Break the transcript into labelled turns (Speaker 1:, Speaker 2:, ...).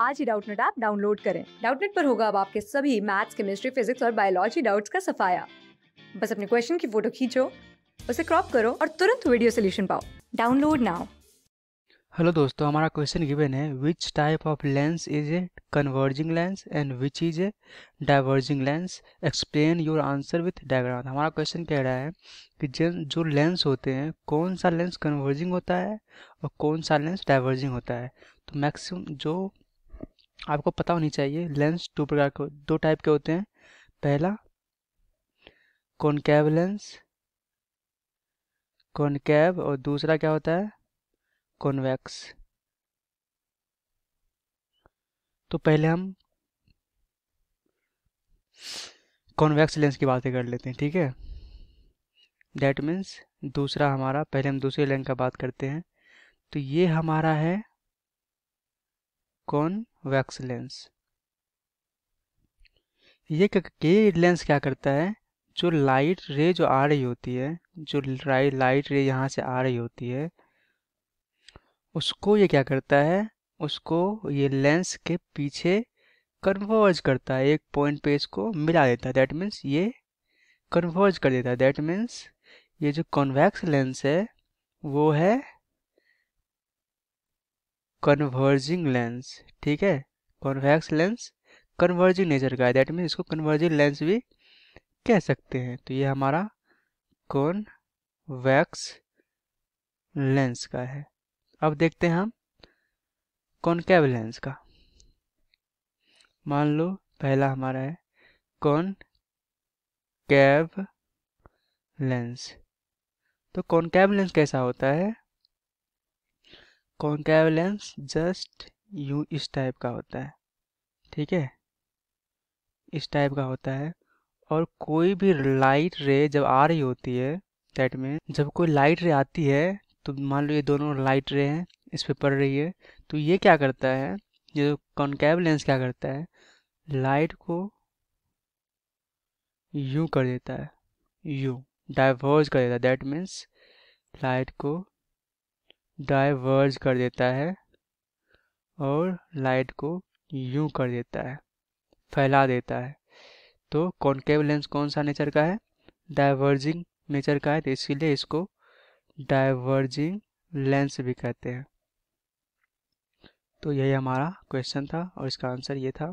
Speaker 1: आज ही Doubtnut app download करें डाउटनेट पर होगा अब आपके सभी मैथ्स केमिस्ट्री फिजिक्स और बायोलॉजी डाउट्स का सफाया बस अपने क्वेश्चन की फोटो खींचो उसे क्रॉप करो और तुरंत वीडियो सोल्यूशन पाओ डाउनलोड नाउ
Speaker 2: हेलो दोस्तों हमारा क्वेश्चन गिवन है which type of lens is a converging lens and which is a diverging lens explain your answer with diagram हमारा क्वेश्चन कह रहा है कि जिन जो लेंस होते हैं कौन सा लेंस कन्वर्जिंग होता है और कौन सा लेंस डाइवर्जिंग होता है तो मैक्सिमम जो आपको पता होनी चाहिए लेंस दो प्रकार के दो टाइप के होते हैं पहला कॉनकेव लेंस कॉनकेव और दूसरा क्या होता है कॉनवेक्स तो पहले हम कॉनवेक्स लेंस की बातें कर लेते हैं ठीक है डेट मीन्स दूसरा हमारा पहले हम दूसरे लेंस का बात करते हैं तो ये हमारा है कौन वैक्स लेंस ये के लेंस क्या करता है जो लाइट रे जो आ रही होती है जो लाइट रे यहाँ से आ रही होती है उसको ये क्या करता है उसको ये लेंस के पीछे कन्वर्ज करता है एक पॉइंट पे इसको मिला देता है दैट मीन्स ये कन्वर्ज कर देता है दैट मीन्स ये जो कॉन्वैक्स लेंस है वो है कन्वर्जिंग लेंस ठीक है कॉन्वैक्स लेंस कन्वर्जिंग नेचर का है दैट मीन इसको कन्वर्जिंग लेंस भी कह सकते हैं तो ये हमारा कॉन्वैक्स लेंस का है अब देखते हैं हम कॉन्केव लेंस का मान लो पहला हमारा है कॉन्केव लेंस तो कॉन्केव लेंस कैसा होता है कॉन्केवलेंस जस्ट यू इस टाइप का होता है ठीक है इस टाइप का होता है और कोई भी लाइट रे जब आ रही होती है दैट में जब कोई लाइट रे आती है तो मान लो ये दोनों लाइट रे हैं इस पर पड़ रही है तो ये क्या करता है ये कॉन्केव लेंस क्या करता है लाइट को यू कर देता है यू डाइवर्ज कर देता है दैट मीन्स लाइट को डाइवर्ज कर देता है और लाइट को यूं कर देता है फैला देता है तो कॉन्केव लेंस कौन सा नेचर का है डाइवर्जिंग नेचर का है तो इसीलिए इसको डाइवर्जिंग लेंस भी कहते हैं तो यही हमारा क्वेश्चन था और इसका आंसर ये था